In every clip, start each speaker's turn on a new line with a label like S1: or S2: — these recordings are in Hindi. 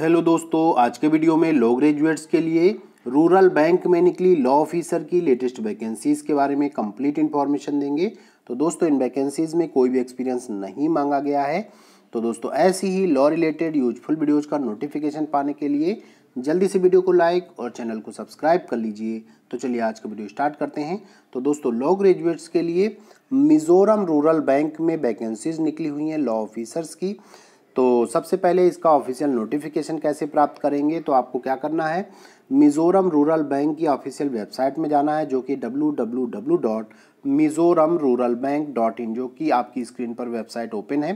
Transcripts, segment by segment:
S1: हेलो दोस्तों आज के वीडियो में लॉ ग्रेजुएट्स के लिए रूरल बैंक में निकली लॉ ऑफिसर की लेटेस्ट वैकेंसीज़ के बारे में कंप्लीट इन्फॉर्मेशन देंगे तो दोस्तों इन वैकेंसीज़ में कोई भी एक्सपीरियंस नहीं मांगा गया है तो दोस्तों ऐसी ही लॉ रिलेटेड यूजफुल वीडियोज़ का नोटिफिकेशन पाने के लिए जल्दी से वीडियो को लाइक और चैनल को सब्सक्राइब कर लीजिए तो चलिए आज का वीडियो स्टार्ट करते हैं तो दोस्तों लॉ ग्रेजुएट्स के लिए मिज़ोरम रूरल बैंक में वैकेंसीज़ निकली हुई हैं लॉ ऑफिसर्स की तो सबसे पहले इसका ऑफिशियल नोटिफिकेशन कैसे प्राप्त करेंगे तो आपको क्या करना है मिज़ोरम रूरल बैंक की ऑफिशियल वेबसाइट में जाना है जो कि W W dot Mizoram rural bank dot in जो कि आपकी स्क्रीन पर वेबसाइट ओपन है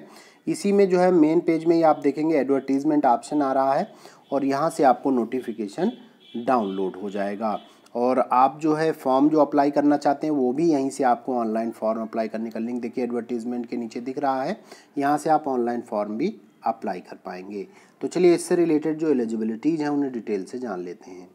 S1: इसी में जो है मेन पेज में ही आप देखेंगे एडवर्टीज़मेंट ऑप्शन आ रहा है और यहाँ से आपको नोटिफिकेशन डाउनलोड हो जाएगा और आप जो है फॉर्म जो अप्लाई करना चाहते हैं वो भी यहीं से आपको ऑनलाइन फॉर्म अप्लाई करने का लिंक देखिए एडवर्टीज़मेंट के नीचे दिख रहा है यहाँ से आप ऑनलाइन फॉर्म भी अप्लाई कर पाएंगे तो चलिए इससे रिलेटेड जो एलिजिबिलिटीज़ हैं उन्हें डिटेल से जान लेते हैं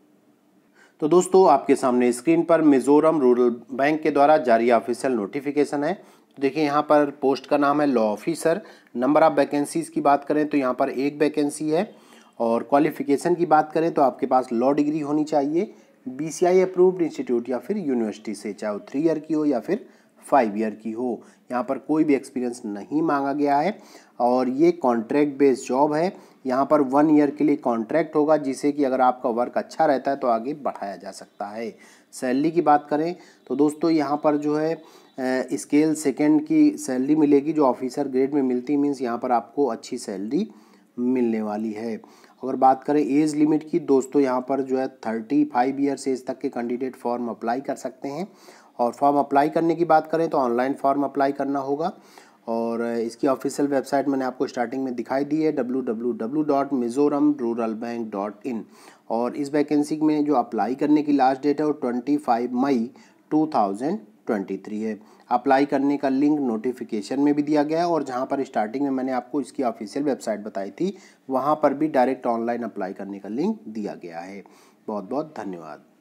S1: तो दोस्तों आपके सामने स्क्रीन पर मिज़ोरम रूरल बैंक के द्वारा जारी ऑफिशियल नोटिफिकेशन है तो देखिए यहाँ पर पोस्ट का नाम है law officer number of vacancies की बात करें तो यहाँ पर एक वैकेंसी है और क्वालिफिकेशन की बात करें तो आपके पास लॉ डिग्री होनी चाहिए B C I approved institute या फिर यूनिवर्सिटी से चाहे वो थ्री ईयर की हो या फिर फाइव ईयर की हो यहाँ पर कोई भी एक्सपीरियंस नहीं मांगा गया है और ये कॉन्ट्रैक्ट बेस्ड जॉब है यहाँ पर वन ईयर के लिए कॉन्ट्रैक्ट होगा जिसे कि अगर आपका वर्क अच्छा रहता है तो आगे बढ़ाया जा सकता है सैलरी की बात करें तो दोस्तों यहाँ पर जो है स्केल सेकेंड की सैलरी मिलेगी जो ऑफिसर ग्रेड में मिलती मीन्स यहाँ पर आपको अच्छी सैलरी मिलने वाली है अगर बात करें एज लिमिट की दोस्तों यहाँ पर जो है थर्टी फाइव ईयर्स एज तक के कैंडिडेट फॉर्म अप्लाई कर सकते हैं और फॉर्म अप्लाई करने की बात करें तो ऑनलाइन फॉर्म अप्लाई करना होगा और इसकी ऑफिशियल वेबसाइट मैंने आपको स्टार्टिंग में दिखाई दी है W W W dot Mizoram rural bank dot in और इस वैकेंसी में जो अप्लाई करने की लास्ट डेट है वो twenty five May two thousand twenty three है अप्लाई करने का लिंक नोटिफिकेशन में भी दिया गया है और जहाँ पर स्टार्टिंग में मैंने आपको इसकी ऑफिशियल वेबसाइट बताई थी वहाँ पर भी डायरेक्ट ऑनलाइन अप्लाई करने का लिंक दिया गया है बहुत बहुत धन्यवाद